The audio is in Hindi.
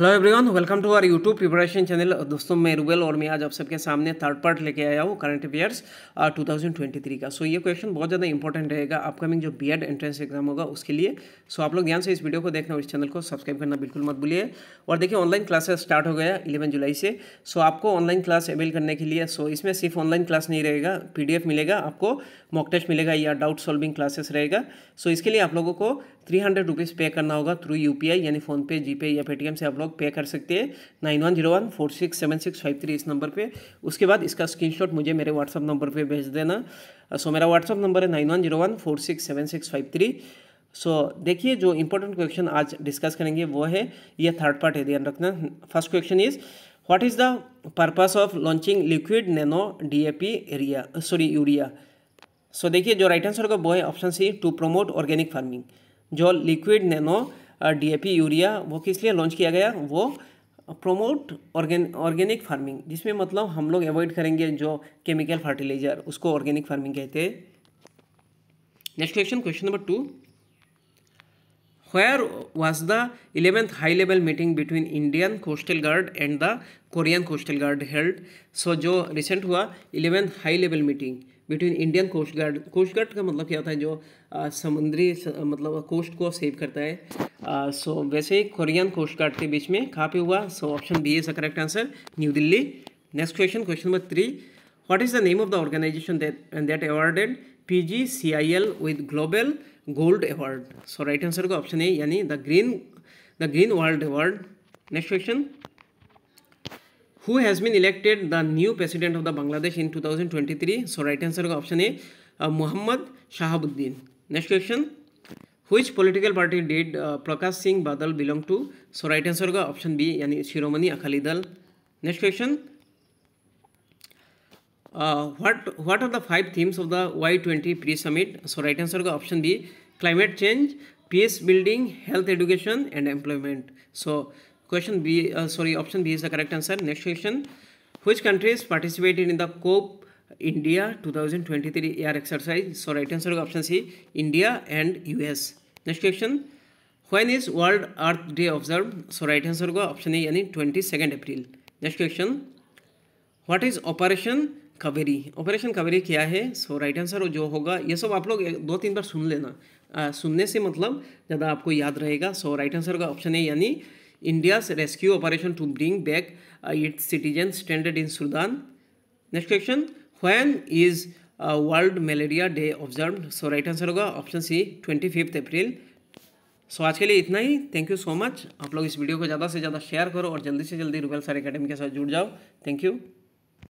Hello everyone welcome to our YouTube preparation channel दोस्तों मैं रुबेल और मैं आज आप सबके सामने थर्ड पार्ट लेके आया हूँ करंट अफेयर्स 2023 का सो so, ये क्वेश्चन बहुत ज़्यादा इंपॉर्टेंट रहेगा अपकमिंग जो बीएड एंट्रेंस एग्जाम होगा उसके लिए सो so, आप लोग ध्यान से इस वीडियो को देखना और इस चैनल को सब्सक्राइब करना बिल्कुल मत भूलिए और देखिए ऑनलाइन क्लासेस स्टार्ट हो गया इलेवन जुलाई से सो so, आपको ऑनलाइन क्लास अवेल करने के लिए सो so, इसमें सिर्फ ऑनलाइन क्लास नहीं रहेगा पी मिलेगा आपको मॉक टेस्ट मिलेगा या डाउट सॉल्विंग क्लासेस रहेगा सो so, इसके लिए आप लोगों को थ्री हंड्रेड रुपीज़ पे करना होगा थ्रू यू पी आई यानी फ़ोनपे जीपे या पेटीएम से आप लोग पे कर सकते हैं nine one zero one four six seven six five three इस नंबर पे उसके बाद इसका स्क्रीनशॉट मुझे मेरे व्हाट्सअप नंबर पे भेज देना सो मेरा व्हाट्सअप नंबर है nine one zero one four six seven six five three so देखिए जो इंपॉर्टेंट क्वेश्चन आज डिस्कस करेंगे वो है ये थर्ड पार्ट है ध्यान रखना first question is what is the purpose of launching liquid nano P area sorry urea so देखिए जो राइट आंसर होगा वो है option C to promote organic farming जो liquid nano D A P urea वो किस लिए लॉन्च किया गया वो प्रोमोट ऑर्गेन ऑर्गेनिक फार्मिंग जिसमें मतलब हम लोग अवॉइड करेंगे जो केमिकल फर्टिलाइजर उसको ऑर्गेनिक फार्मिंग कहते हैं next question question number two where was the eleventh high level meeting between Indian coastal guard and the Korean coastal guard held so जो रिसेंट हुआ eleventh high level meeting between Indian coast guard coast guard का मतलब क्या होता है जो आ, समुद्री स, मतलब कोस्ट को सेव करता है आ, सो वैसे ही कोरियन कोस्ट गार्ड के बीच में काफ़ी हुआ so option B is a correct answer New Delhi next question question number three what is the name of the organisation that awarded P G C I L with global gold award so right answer का ऑप्शन ए यानी the green the green world award next question who has been elected the new president of the Bangladesh in 2023? So right answer option A, uh, Muhammad Shahabuddin. Next question, which political party did uh, Prakash Singh Badal belong to? So right answer option B, Yani Shiromani Akali Dal. Next question, uh, what what are the five themes of the Y20 pre-summit? So right answer option B, climate change, peace building, health education and employment. So question B sorry option B is the correct answer next question which countries participated in the Cope India 2023 thousand air exercise so right answer होगा option C India and US next question when is World Earth Day observe so right answer होगा ऑप्शन ए यानी twenty April next question what is Operation Kaveri Operation Kaveri क्या है सो राइट आंसर जो होगा ये सब आप लोग दो तीन बार सुन लेना आ, सुनने से मतलब ज़्यादा आपको याद रहेगा सो राइट आंसर होगा ऑप्शन ए यानी India's rescue operation to bring back uh, its citizens stranded in next question when is World Malaria Day observe so right answer होगा option C twenty fifth April so आज के लिए इतना ही थैंक यू सो मच आप लोग इस वीडियो को ज़्यादा से ज़्यादा शेयर करो और जल्दी से जल्दी रुबेल सर अकेडमी के साथ जुड़ जाओ थैंक यू